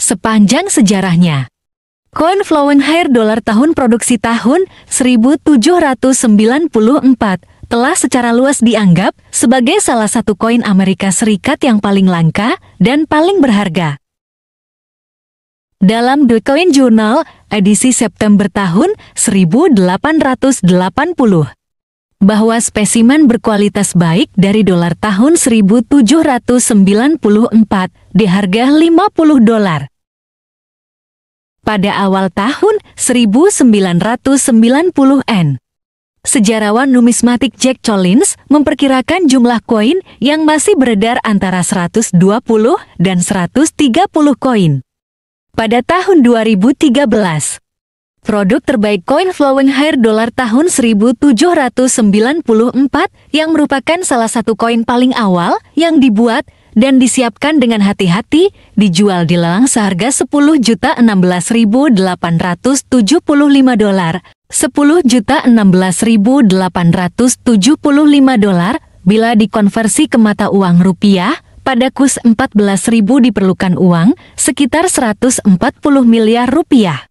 sepanjang sejarahnya. flowing Coin hair Dollar tahun produksi tahun 1794 telah secara luas dianggap sebagai salah satu koin Amerika Serikat yang paling langka dan paling berharga. Dalam The Coin Journal, edisi September tahun 1880, bahwa spesimen berkualitas baik dari dolar tahun 1794 dihargai harga 50 dolar pada awal tahun 1990-an. Sejarawan numismatik Jack Collins memperkirakan jumlah koin yang masih beredar antara 120 dan 130 koin. Pada tahun 2013, produk terbaik koin Flowing Hair dolar tahun 1794 yang merupakan salah satu koin paling awal yang dibuat dan disiapkan dengan hati-hati, dijual di lelang seharga sepuluh juta lima dolar, Sepuluh juta lima dolar, bila dikonversi ke mata uang rupiah, pada kurs 14.000 diperlukan uang, sekitar 140 miliar rupiah.